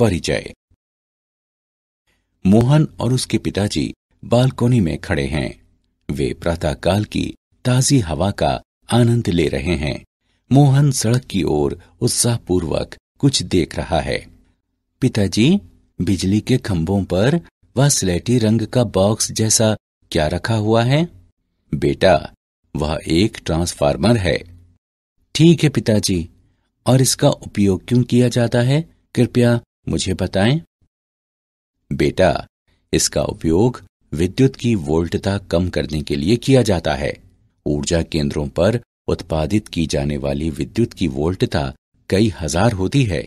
परिचय मोहन और उसके पिताजी बालकोनी में खड़े हैं वे प्रातःकाल की ताजी हवा का आनंद ले रहे हैं मोहन सड़क की ओर उत्साहपूर्वक कुछ देख रहा है पिताजी बिजली के खंभों पर वह स्लेटी रंग का बॉक्स जैसा क्या रखा हुआ है बेटा वह एक ट्रांसफार्मर है ठीक है पिताजी और इसका उपयोग क्यों किया जाता है कृपया मुझे बताएं बेटा इसका उपयोग विद्युत की वोल्टता कम करने के लिए किया जाता है ऊर्जा केंद्रों पर उत्पादित की जाने वाली विद्युत की वोल्टता कई हजार होती है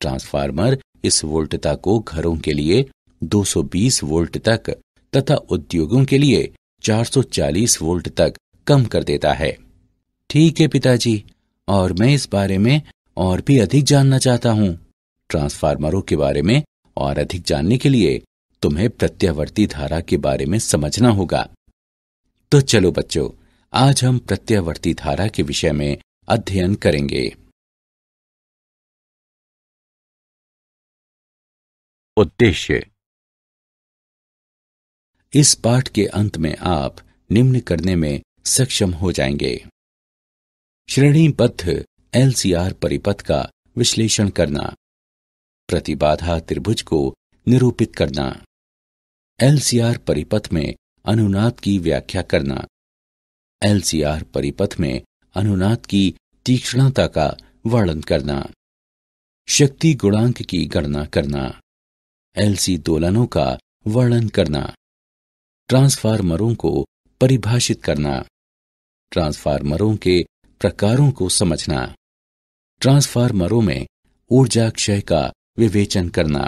ट्रांसफार्मर इस वोल्टता को घरों के लिए 220 वोल्ट तक तथा उद्योगों के लिए 440 वोल्ट तक कम कर देता है ठीक है पिताजी और मैं इस बारे में और भी अधिक जानना चाहता हूँ ट्रांसफार्मरों के बारे में और अधिक जानने के लिए तुम्हें प्रत्यावर्ती धारा के बारे में समझना होगा तो चलो बच्चों आज हम प्रत्यावर्ती धारा के विषय में अध्ययन करेंगे उद्देश्य इस पाठ के अंत में आप निम्न करने में सक्षम हो जाएंगे श्रेणीबद्ध एलसीआर परिपथ का विश्लेषण करना प्रतिबाधा त्रिभुज को निरूपित करना एलसीआर परिपथ में अनुनाद की व्याख्या करना एलसीआर परिपथ में अनुनाद की तीक्ष्णता का वर्णन करना शक्ति गुणांक की गणना करना एलसी दोलनों का वर्णन करना ट्रांसफार्मरों को परिभाषित करना ट्रांसफार्मरों के प्रकारों को समझना ट्रांसफार्मरों में ऊर्जा क्षय का विवेचन करना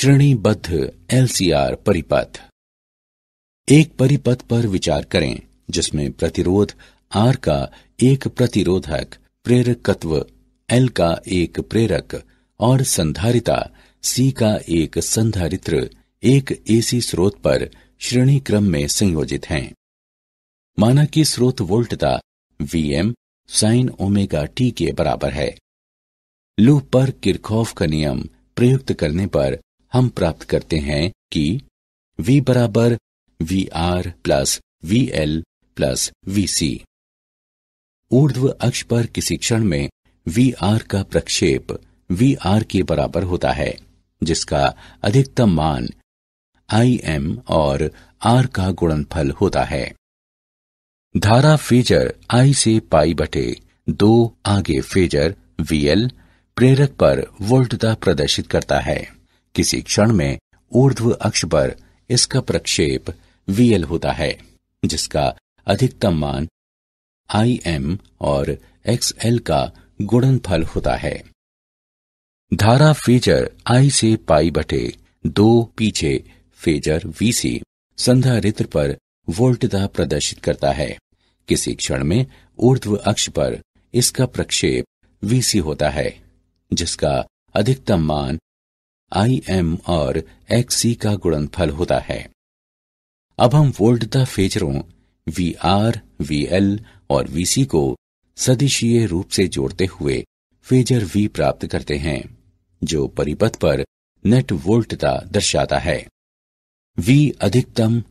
श्रेणीबद्ध एलसीआर परिपथ एक परिपथ पर विचार करें जिसमें प्रतिरोध आर का एक प्रतिरोधक प्रेरकत्व एल का एक प्रेरक और संधारिता सी का एक संधारित्र एक एसी स्रोत पर श्रेणी क्रम में संयोजित हैं माना कि स्रोत वोल्टता वीएम साइन ओमेगा टी के बराबर है लूप पर किरखोफ का नियम प्रयुक्त करने पर हम प्राप्त करते हैं कि वी बराबर V R plus V L plus V C ऊर्ध्व अक्ष पर किसी क्षण में वी आर का प्रक्षेप वी आर के बराबर होता है जिसका अधिकतम मान आई एम और आर का गुणनफल होता है धारा फेजर आई से पाई बटे दो आगे फेजर वीएल प्रेरक पर वोल्टता प्रदर्शित करता है किसी क्षण में ऊर्ध्व अक्ष पर इसका प्रक्षेप वीएल होता है जिसका अधिकतम मान आई एम और एक्स एल का गुणनफल होता है धारा फेजर आई से पाई बटे दो पीछे फेजर वी वीसी संधारित्र पर वोल्टता प्रदर्शित करता है किसी क्षण में ऊर्ध्व अक्ष पर इसका प्रक्षेप वीसी होता है जिसका अधिकतम मान आई एम और एक्सी का गुणनफल होता है अब हम वोल्टता फेजरों वी आर वी एल और वीसी को सदिशीय रूप से जोड़ते हुए फेजर वी प्राप्त करते हैं जो परिपथ पर नेट वोल्टता दर्शाता है वी अधिकतम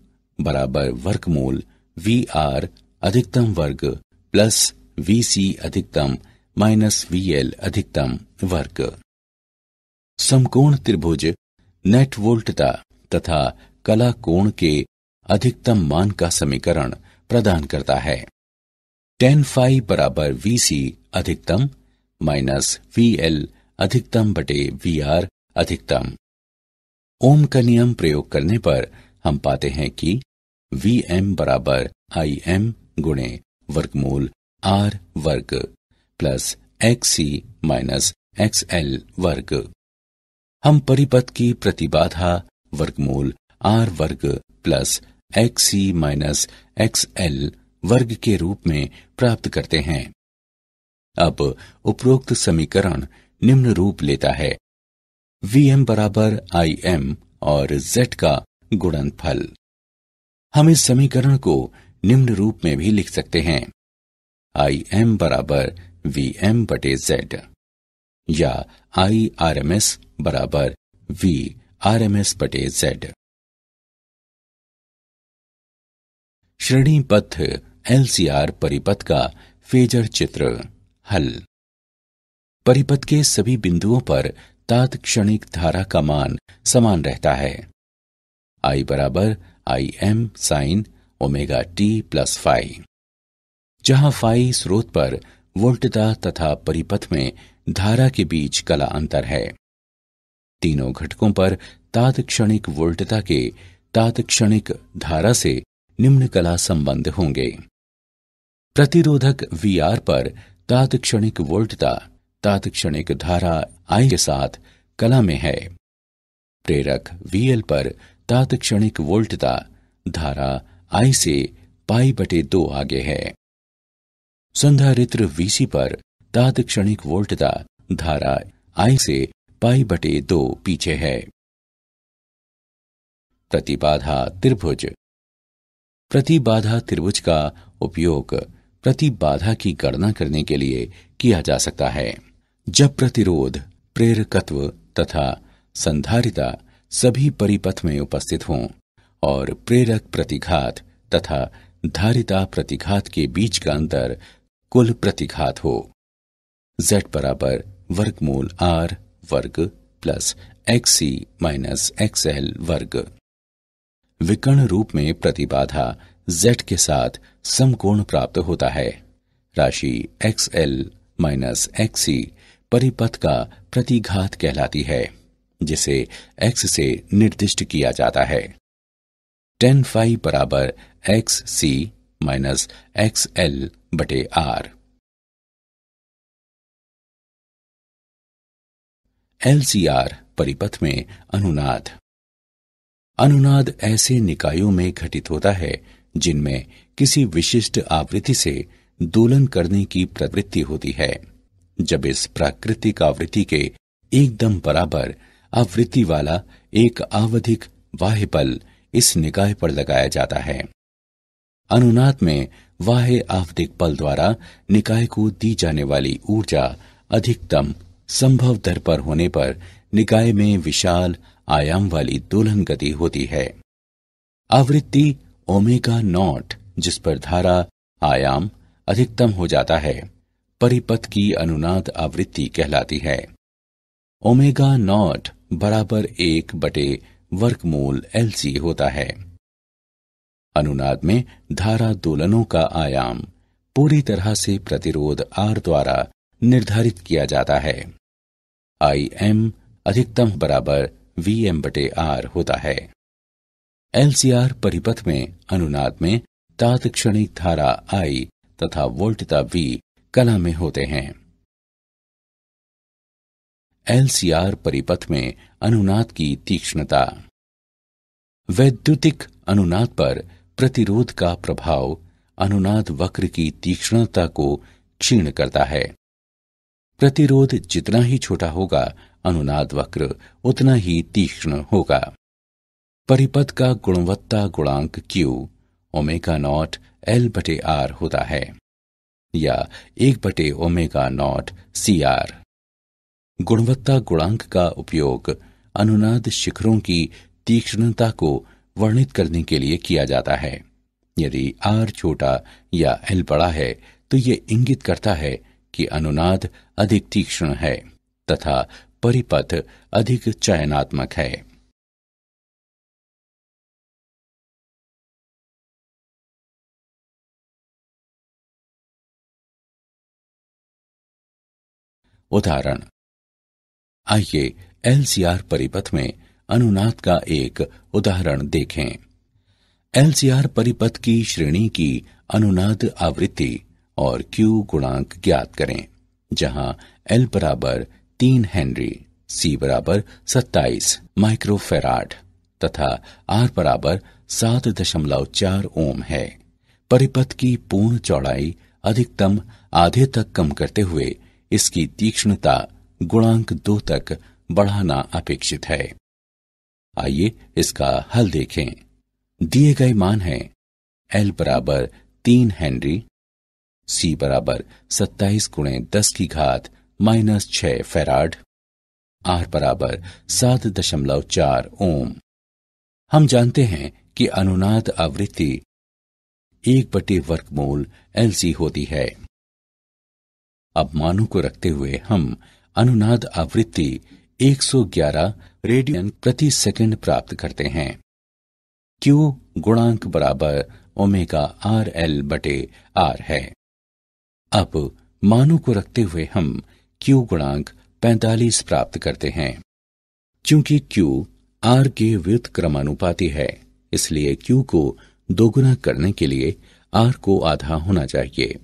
बराबर वर्गमूल वी आर अधिकतम वर्ग प्लस वी सी अधिकतम माइनस वी एल अधिकतम वर्ग समकोण त्रिभुज नेट वोल्टता तथा कला कोण के अधिकतम मान का समीकरण प्रदान करता है टेन फाइव बराबर वी सी अधिकतम माइनस वी एल अधिकतम बटे वी आर अधिकतम ओम का नियम प्रयोग करने पर हम पाते हैं कि वी एम बराबर आई एम गुणे वर्गमूल आर वर्ग plus X C minus X L वर्ग हम परिपथ की प्रतिबाधा वर्गमूल आर वर्ग plus X C minus X L वर्ग के रूप में प्राप्त करते हैं अब उपरोक्त समीकरण निम्न रूप लेता है Vm बराबर Im और Z का गुणनफल हम इस समीकरण को निम्न रूप में भी लिख सकते हैं आई एम बराबर वी एम बटे जेड या आई आर एम एस बराबर वी आर एम एस बटे जेड एलसीआर परिपथ का फेजर चित्र हल परिपथ के सभी बिंदुओं पर तात्क्षणिक धारा का मान समान रहता है आई बराबर I M sine omega t plus phi जहां फाई स्रोत पर वोल्टता तथा परिपथ में धारा के बीच कला अंतर है तीनों घटकों पर तात्क्षणिक वोल्टता के तात्क्षणिक धारा से निम्न कला संबंध होंगे प्रतिरोधक वीआर पर तात्क्षणिक वोल्टता तात्क्षणिक धारा आई के साथ कला में है प्रेरक वीएल पर तात्क्षणिक वोल्टता धारा आई से पाई बटे दो आगे है संधारित्र वीसी पर तात्क्षणिक वोल्टता धारा आई से पाई बटे दो पीछे है प्रतिबाधा त्रिभुज प्रतिबाधा त्रिभुज का उपयोग प्रतिबाधा की गणना करने के लिए किया जा सकता है जब प्रतिरोध प्रेरकत्व तथा संधारिता सभी परिपथ में उपस्थित हों और प्रेरक प्रतिघात तथा धारिता प्रतिघात के बीच का अंतर कुल प्रतिघात हो z बराबर वर्गमूल r वर्ग प्लस सी माइनस एल वर्ग विकर्ण रूप में प्रतिबाधा z के साथ समकोण प्राप्त होता है राशि एक्स एल माइनस एक्स परिपथ का प्रतिघात कहलाती है जिसे x से निर्दिष्ट किया जाता है टेन फाइव बराबर X C minus X L बटे आर एल सी आर परिपथ में अनुनाद अनुनाद ऐसे निकायों में घटित होता है जिनमें किसी विशिष्ट आवृत्ति से दोलन करने की प्रवृत्ति होती है जब इस प्राकृतिक आवृत्ति के एकदम बराबर आवृत्ति वाला एक आवधिक वाह्य बल इस निकाय पर लगाया जाता है अनुनाद में वाह्य आवधिक बल द्वारा निकाय को दी जाने वाली ऊर्जा अधिकतम संभव दर पर होने पर निकाय में विशाल आयाम वाली दोलन गति होती है आवृत्ति ओमेगा नॉट जिस पर धारा आयाम अधिकतम हो जाता है परिपथ की अनुनाद आवृत्ति कहलाती है ओमेगा नॉट बराबर एक बटे वर्गमूल एल सी होता है अनुनाद में धारा दोलनों का आयाम पूरी तरह से प्रतिरोध आर द्वारा निर्धारित किया जाता है आई एम अधिकतम बराबर वी एम बटे आर होता है एलसीआर परिपथ में अनुनाद में तात्क्षणिक धारा आई तथा वोल्टता वी कला में होते हैं एलसीआर परिपथ में अनुनाद की तीक्ष्णता वैद्युतिक अनुनाद पर प्रतिरोध का प्रभाव अनुनाद वक्र की तीक्ष्णता को क्षीण करता है प्रतिरोध जितना ही छोटा होगा अनुनाद वक्र उतना ही तीक्ष्ण होगा परिपथ का गुणवत्ता गुणांक Q ओमेगा नॉट L बटे आर होता है या एक बटे ओमेगा नॉट सी आर गुणवत्ता गुणांक का उपयोग अनुनाद शिखरों की तीक्ष्णता को वर्णित करने के लिए किया जाता है यदि आर छोटा या एल बड़ा है तो ये इंगित करता है कि अनुनाद अधिक तीक्ष्ण है तथा परिपथ अधिक चयनात्मक है उदाहरण आइए एलसीआर परिपथ में अनुनाद का एक उदाहरण देखें एलसीआर परिपथ की श्रेणी की अनुनाद आवृत्ति और क्यू गुणांक ज्ञात करें जहां एल बराबर तीन हेनरी सी बराबर सत्ताईस माइक्रोफेराड तथा आर बराबर सात दशमलव चार ओम है परिपथ की पूर्ण चौड़ाई अधिकतम आधे तक कम करते हुए इसकी तीक्ष्णता गुणांक दो तक बढ़ाना अपेक्षित है आइए इसका हल देखें दिए गए मान हैं L बराबर तीन हेनरी C बराबर सत्ताईस गुणे दस की घात माइनस छ फेराड आर बराबर सात दशमलव चार ओम हम जानते हैं कि अनुनाद आवृत्ति एक बटे वर्गमूल एलसी होती है अपमानों को रखते हुए हम अनुनाद आवृत्ति 111 रेडियन प्रति सेकंड प्राप्त करते हैं क्यू गुणांक बराबर ओमेगा आर एल बटे आर है अब मानों को रखते हुए हम क्यू गुणांक 45 प्राप्त करते हैं क्योंकि क्यू आर के व्युत क्रमानुपाती है इसलिए क्यू को दोगुना करने के लिए आर को आधा होना चाहिए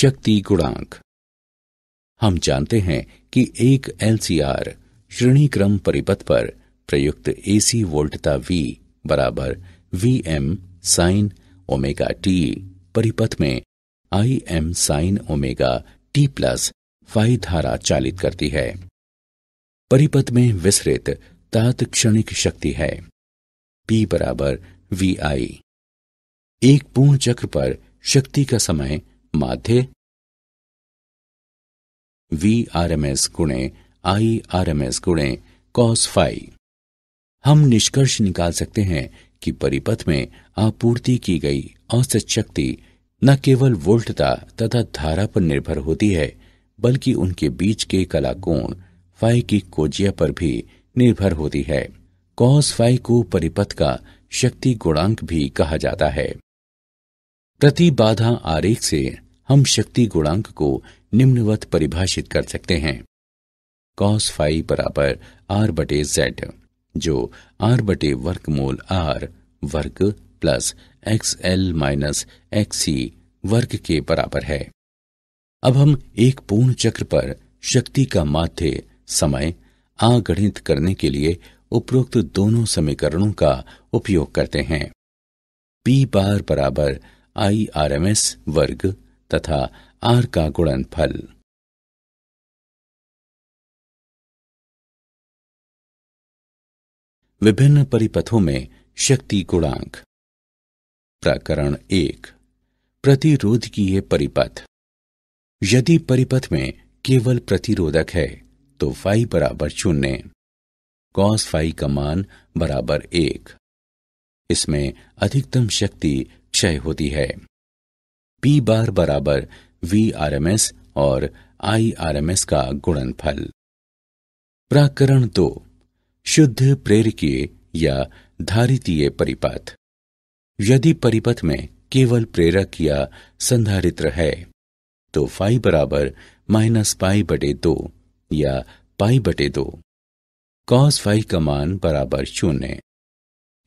शक्ति गुणांक हम जानते हैं कि एक एलसीआर श्रेणी क्रम परिपथ पर प्रयुक्त एसी वोल्टता वी बराबर V M sine omega t परिपथ में I M sine omega t plus phi धारा चालित करती है परिपथ में विसरित तात्क्षणिक शक्ति है पी बराबर वी आई एक पूर्ण चक्र पर शक्ति का समय माध्य वी आर एम एस गुणे आई आर एम एस गुणे कॉस फाई हम निष्कर्ष निकाल सकते हैं कि परिपथ में आपूर्ति की गई औसत शक्ति न केवल वोल्टता तथा धारा पर निर्भर होती है बल्कि उनके बीच के कलाकोण फाई की कोजिया पर भी निर्भर होती है कॉस फाई को परिपथ का शक्ति गुणांक भी कहा जाता है प्रतिबाधा आरेख से हम शक्ति गुणांक को निम्नवत परिभाषित कर सकते हैं कॉस फाइव बराबर आर बटे जेड जो आर बटे वर्गमूल आर वर्ग plus X L minus X वर्ग के बराबर है अब हम एक पूर्ण चक्र पर शक्ति का माध्य समय आगणित करने के लिए उपरोक्त दोनों समीकरणों का उपयोग करते हैं पी बार बराबर आई आर एम एस वर्ग तथा आर का गुणनफल विभिन्न परिपथों में शक्ति गुणांक प्रकरण एक प्रतिरोध की ये परिपथ यदि परिपथ में केवल प्रतिरोधक है तो फाई बराबर शून्य कॉस फाई का मान बराबर एक इसमें अधिकतम शक्ति क्षय होती है पी बार बराबर वी आर एम एस और आई आर एम एस का गुणनफल प्राकरण दो शुद्ध प्रेरकीय या धारितीय परिपथ यदि परिपथ में केवल प्रेरक या संधारित्र है तो फाई बराबर माइनस पाई बटे दो या पाई बटे दो कॉस फाइ का मान बराबर शून्य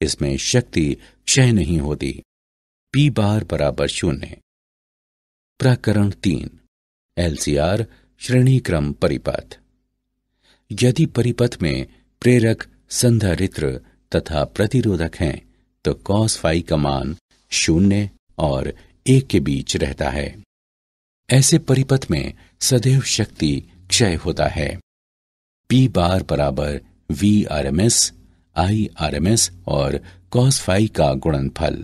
इसमें शक्ति क्षय नहीं होती पी बार बराबर शून्य प्रकरण तीन एलसीआर श्रेणी क्रम परिपथ यदि परिपथ में प्रेरक संधारित्र तथा प्रतिरोधक हैं तो कॉस फाई का मान शून्य और एक के बीच रहता है ऐसे परिपथ में सदैव शक्ति क्षय होता है पी बार बराबर V R M S I R M S और कॉस फाई का गुणनफल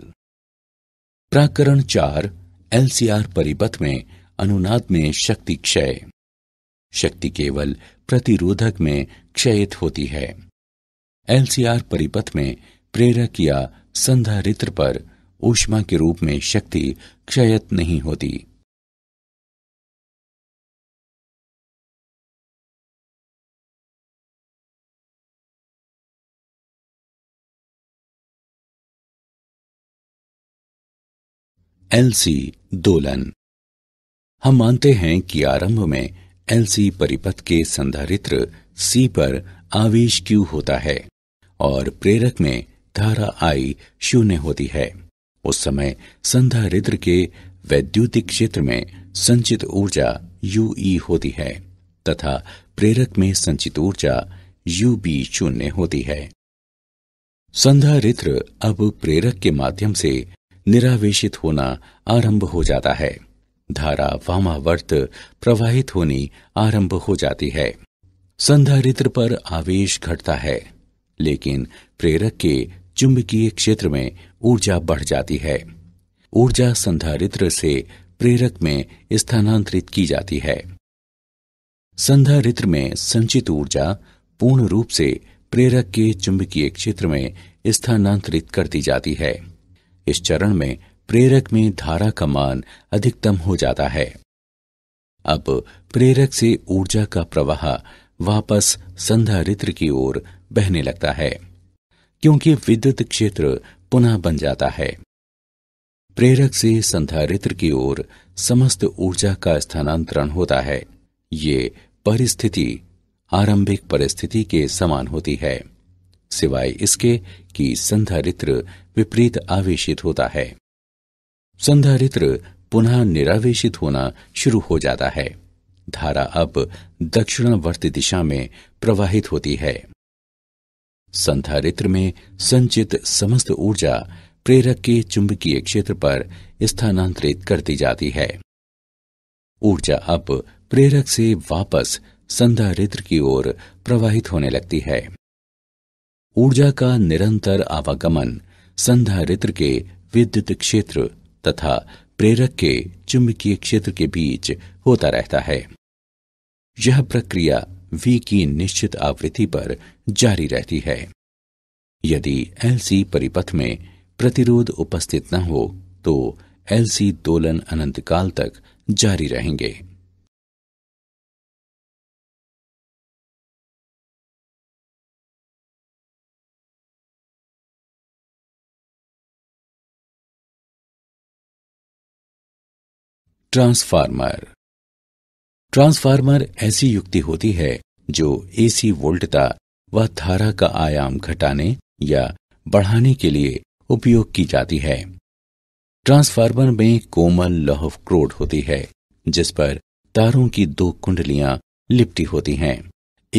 प्राकरण चार एलसीआर परिपथ में अनुनाद में शक्ति क्षय शक्ति केवल प्रतिरोधक में क्षयित होती है एलसीआर परिपथ में प्रेरक या संधारित्र पर ऊष्मा के रूप में शक्ति क्षयत नहीं होती एलसी दोलन हम मानते हैं कि आरंभ में एलसी परिपथ के संधारित्र सी पर आवेश क्यू होता है और प्रेरक में धारा आई शून्य होती है उस समय संधारित्र के वैद्युतिक क्षेत्र में संचित ऊर्जा यू ई होती है तथा प्रेरक में संचित ऊर्जा यू बी शून्य होती है संधारित्र अब प्रेरक के माध्यम से निरावेशित होना आरंभ हो जाता है धारा वामावर्त प्रवाहित होनी आरंभ हो जाती है संधारित्र पर आवेश घटता है लेकिन प्रेरक के चुंबकीय क्षेत्र में ऊर्जा बढ़ जाती है ऊर्जा संधारित्र से प्रेरक में स्थानांतरित की जाती है संधारित्र में संचित ऊर्जा पूर्ण रूप से प्रेरक के चुंबकीय क्षेत्र में स्थानांतरित कर दी जाती है इस चरण में प्रेरक में धारा का मान अधिकतम हो जाता है अब प्रेरक से ऊर्जा का प्रवाह वापस संधारित्र की ओर बहने लगता है क्योंकि विद्युत क्षेत्र पुनः बन जाता है प्रेरक से संधारित्र की ओर समस्त ऊर्जा का स्थानांतरण होता है ये परिस्थिति आरंभिक परिस्थिति के समान होती है सिवाय इसके कि संधारित्र विपरीत आवेशित होता है संधारित्र पुनः निरावेशित होना शुरू हो जाता है धारा अब दक्षिणावर्ती दिशा में प्रवाहित होती है संधारित्र में संचित समस्त ऊर्जा प्रेरक के चुंबकीय क्षेत्र पर स्थानांतरित कर दी जाती है ऊर्जा अब प्रेरक से वापस संधारित्र की ओर प्रवाहित होने लगती है ऊर्जा का निरंतर आवागमन संधारित्र के विद्युत क्षेत्र तथा प्रेरक के चुंबकीय क्षेत्र के बीच होता रहता है यह प्रक्रिया V की निश्चित आवृत्ति पर जारी रहती है यदि LC परिपथ में प्रतिरोध उपस्थित न हो तो LC दोलन अनंतकाल तक जारी रहेंगे ट्रांसफार्मर ट्रांसफार्मर ऐसी युक्ति होती है जो एसी वोल्टता व धारा का आयाम घटाने या बढ़ाने के लिए उपयोग की जाती है ट्रांसफार्मर में कोमल लौह क्रोड होती है जिस पर तारों की दो कुंडलियां लिपटी होती हैं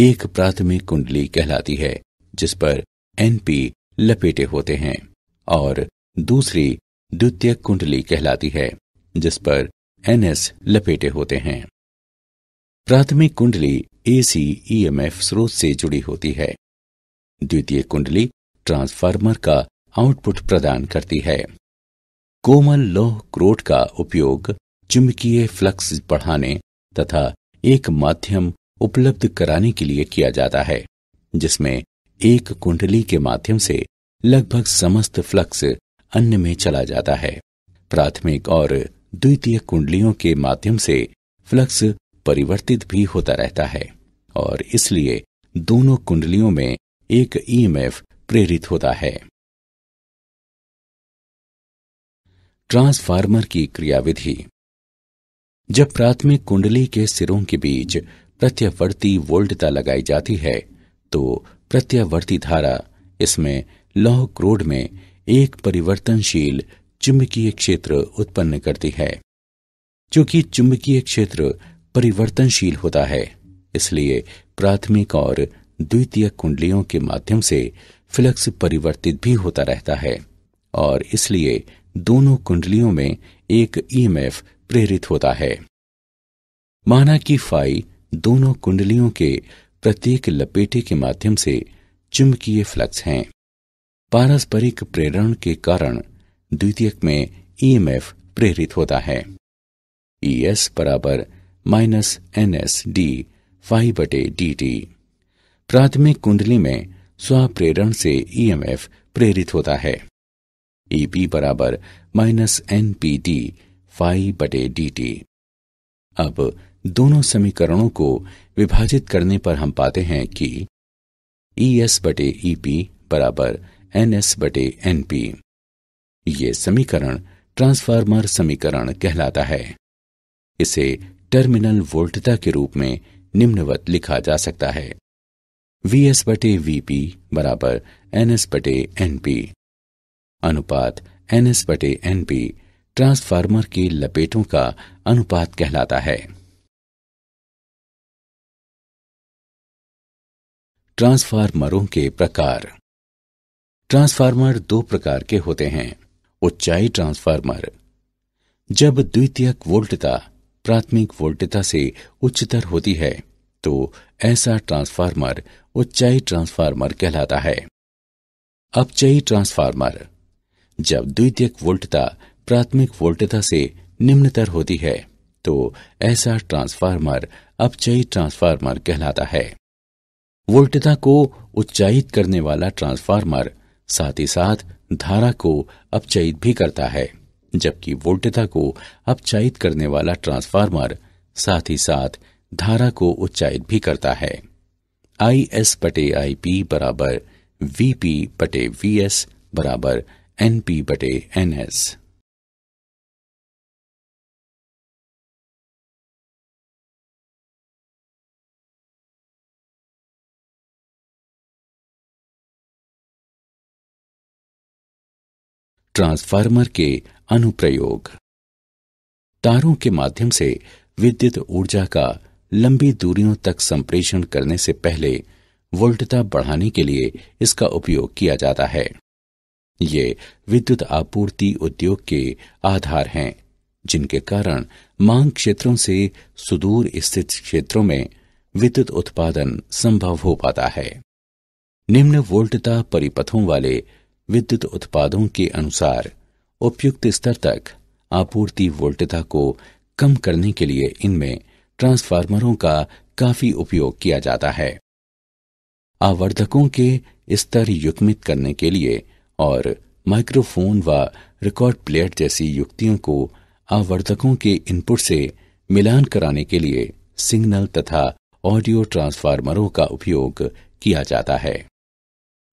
एक प्राथमिक कुंडली कहलाती है जिस पर एनपी लपेटे होते हैं और दूसरी द्वितीय कुंडली कहलाती है जिस पर एनएस लपेटे होते हैं प्राथमिक कुंडली एसी ईएमएफ स्रोत से जुड़ी होती है द्वितीय कुंडली ट्रांसफार्मर का आउटपुट प्रदान करती है कोमल लोह क्रोट का उपयोग चुंबकीय फ्लक्स बढ़ाने तथा एक माध्यम उपलब्ध कराने के लिए किया जाता है जिसमें एक कुंडली के माध्यम से लगभग समस्त फ्लक्स अन्य में चला जाता है प्राथमिक और द्वितीय कुंडलियों के माध्यम से फ्लक्स परिवर्तित भी होता रहता है और इसलिए दोनों कुंडलियों में एक ईएमएफ e प्रेरित होता है ट्रांसफार्मर की क्रियाविधि जब प्राथमिक कुंडली के सिरों के बीच प्रत्यावर्ती वोल्टता लगाई जाती है तो प्रत्यावर्ती धारा इसमें लौह क्रोड में एक परिवर्तनशील चुंबकीय क्षेत्र उत्पन्न करती है क्योंकि चुंबकीय क्षेत्र परिवर्तनशील होता है इसलिए प्राथमिक और द्वितीय कुंडलियों के माध्यम से फ्लक्स परिवर्तित भी होता रहता है और इसलिए दोनों कुंडलियों में एक ईएमएफ e प्रेरित होता है माना कि फाई दोनों कुंडलियों के प्रत्येक लपेटे के माध्यम से चुंबकीय फ्लक्स हैं पारस्परिक प्रेरण के कारण द्वितीयक में ईएमएफ e प्रेरित होता है ई e एस बराबर minus N S d phi बटे डी टी प्राथमिक कुंडली में स्वप्रेरण से ईएमएफ e प्रेरित होता है ई पी बराबर minus N P d phi बटे डी टी अब दोनों समीकरणों को विभाजित करने पर हम पाते हैं कि ई एस बटे ई पी बराबर एन एस बटे एन पी ये समीकरण ट्रांसफार्मर समीकरण कहलाता है इसे टर्मिनल वोल्टता के रूप में निम्नवत लिखा जा सकता है वी एस बटे वीपी बराबर एन एस बटे एनपी अनुपात एन एस बटे एनपी ट्रांसफार्मर की लपेटों का अनुपात कहलाता है ट्रांसफार्मरों के प्रकार ट्रांसफार्मर दो प्रकार के होते हैं उच्चाई ट्रांसफार्मर जब द्वितीयक वोल्टता प्राथमिक वोल्टता से उच्चतर होती है तो ऐसा ट्रांसफार्मर उच्चाई ट्रांसफार्मर कहलाता है अपचयी ट्रांसफार्मर जब द्वितीयक वोल्टता प्राथमिक वोल्टता से निम्नतर होती है तो ऐसा ट्रांसफार्मर अपचयी ट्रांसफार्मर कहलाता है वोल्टता को उच्चायित करने वाला ट्रांसफार्मर साथ ही साथ धारा को अपचयित भी करता है जबकि वोल्टता को अपचयित करने वाला ट्रांसफार्मर साथ ही साथ धारा को उच्चायित भी करता है आई एस बटे आई पी बराबर वी पी बटे वी एस बराबर एन पी बटे एन एस ट्रांसफार्मर के अनुप्रयोग तारों के माध्यम से विद्युत ऊर्जा का लंबी दूरियों तक संप्रेषण करने से पहले वोल्टता बढ़ाने के लिए इसका उपयोग किया जाता है ये विद्युत आपूर्ति उद्योग के आधार हैं जिनके कारण मांग क्षेत्रों से सुदूर स्थित क्षेत्रों में विद्युत उत्पादन संभव हो पाता है निम्न वोल्टता परिपथों वाले विद्युत उत्पादों के अनुसार उपयुक्त स्तर तक आपूर्ति वोल्टता को कम करने के लिए इनमें ट्रांसफार्मरों का काफी उपयोग किया जाता है आवर्धकों के स्तर युग्मित करने के लिए और माइक्रोफोन व रिकॉर्ड प्लेयर जैसी युक्तियों को आवर्धकों के इनपुट से मिलान कराने के लिए सिग्नल तथा ऑडियो ट्रांसफार्मरों का उपयोग किया जाता है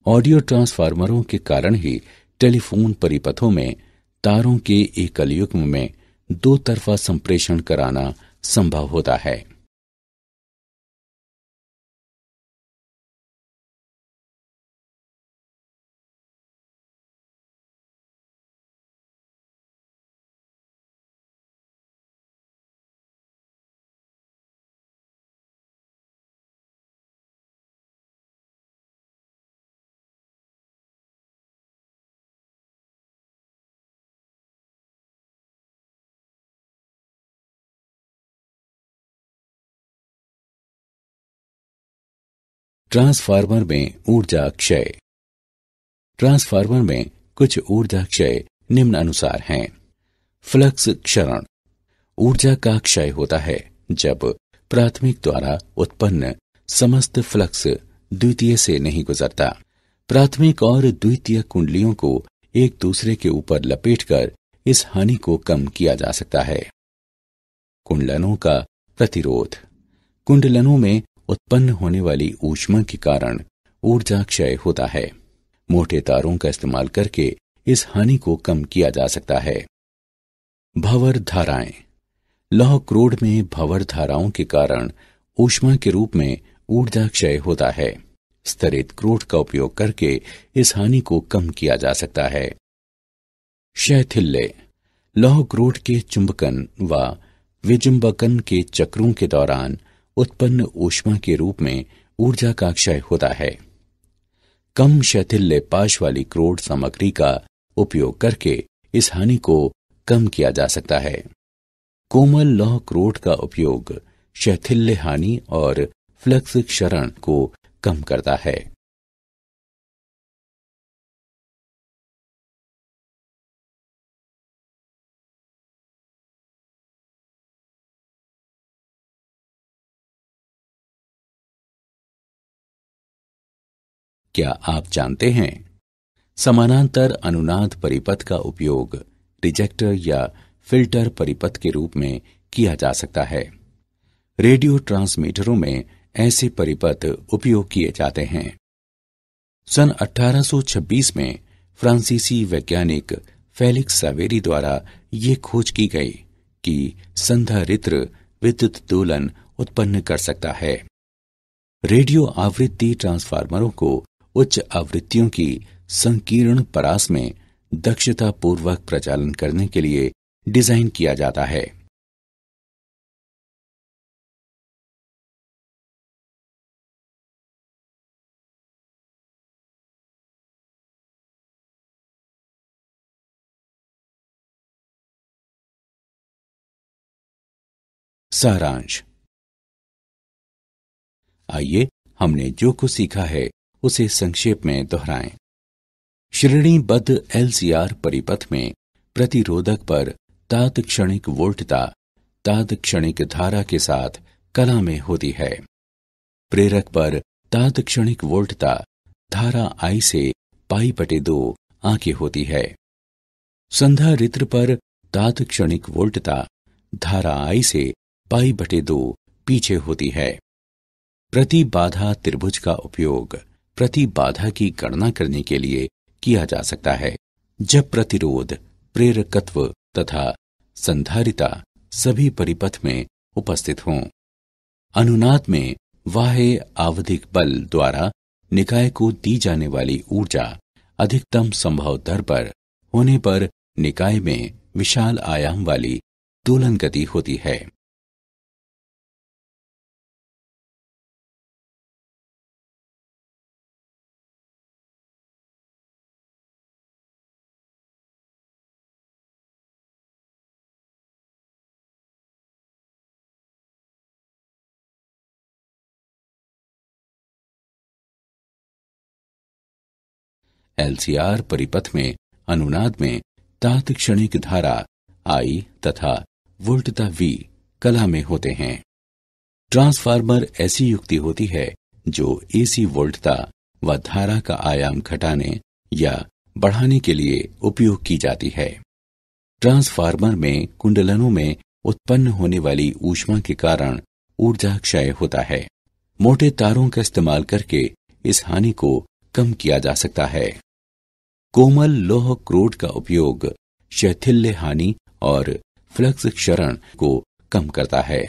ऑडियो ट्रांसफार्मरों के कारण ही टेलीफोन परिपथों में तारों के एकल युग्म में दो तरफा संप्रेषण कराना संभव होता है ट्रांसफार्मर में ऊर्जा क्षय ट्रांसफार्मर में कुछ ऊर्जा क्षय निम्न अनुसार हैं फ्लक्स क्षरण ऊर्जा का क्षय होता है जब प्राथमिक द्वारा उत्पन्न समस्त फ्लक्स द्वितीय से नहीं गुजरता प्राथमिक और द्वितीय कुंडलियों को एक दूसरे के ऊपर लपेटकर इस हानि को कम किया जा सकता है कुंडलनों का प्रतिरोध कुंडलनों में उत्पन्न होने वाली ऊष्मा के कारण ऊर्जा क्षय होता है मोटे तारों का इस्तेमाल करके इस हानि को कम किया जा सकता है भवर धाराएं लौह क्रोड में भवर धाराओं के कारण ऊष्मा के रूप में ऊर्जा क्षय होता है स्तरित क्रोड का उपयोग करके इस हानि को कम किया जा सकता है शैथिल्ले लौह क्रोड के चुंबकन व विजुंबकन के चक्रों के दौरान उत्पन्न ऊष्मा के रूप में ऊर्जा का क्षय होता है कम शैथिल्य पाश वाली क्रोड़ सामग्री का उपयोग करके इस हानि को कम किया जा सकता है कोमल लौह क्रोट का उपयोग शैथिल्य हानि और फ्लक्स क्षरण को कम करता है क्या आप जानते हैं समानांतर अनुनाद परिपथ का उपयोग रिजेक्टर या फिल्टर परिपथ के रूप में किया जा सकता है रेडियो ट्रांसमीटरों में ऐसे परिपथ उपयोग किए जाते हैं सन 1826 में फ्रांसीसी वैज्ञानिक फेलिक्स सावेरी द्वारा ये खोज की गई कि संधारित्र विद्युत दोलन उत्पन्न कर सकता है रेडियो आवृत्ति ट्रांसफार्मरों को उच्च आवृत्तियों की संकीर्ण परास में दक्षता पूर्वक प्रचालन करने के लिए डिजाइन किया जाता है सारांश आइए हमने जो कुछ सीखा है उसे संक्षेप में दोहराएं श्रेणीबद्ध एलसीआर परिपथ में प्रतिरोधक पर तात्क्षणिक वोल्टता तात्क्षणिक धारा के साथ कला में होती है प्रेरक पर तात्क्षणिक वोल्टता धारा आई से पाई बटे दो आके होती है संधारित्र रित्र पर तात्क्षणिक वोल्टता धारा आई से पाई बटे दो पीछे होती है प्रति बाधा त्रिभुज का उपयोग प्रतिबाधा की गणना करने के लिए किया जा सकता है जब प्रतिरोध प्रेरकत्व तथा संधारिता सभी परिपथ में उपस्थित हों अनुनाद में वाह्य आवधिक बल द्वारा निकाय को दी जाने वाली ऊर्जा अधिकतम संभव दर पर होने पर निकाय में विशाल आयाम वाली दोलन गति होती है एलसीआर परिपथ में अनुनाद में तात्क्षणिक धारा आई तथा वोल्टता वी कला में होते हैं ट्रांसफार्मर ऐसी युक्ति होती है जो एसी वोल्टता व धारा का आयाम घटाने या बढ़ाने के लिए उपयोग की जाती है ट्रांसफार्मर में कुंडलनों में उत्पन्न होने वाली ऊष्मा के कारण ऊर्जा क्षय होता है मोटे तारों का इस्तेमाल करके इस हानि को कम किया जा सकता है कोमल लोह क्रोड का उपयोग शैथिल्य हानि और फ्लक्स क्षरण को कम करता है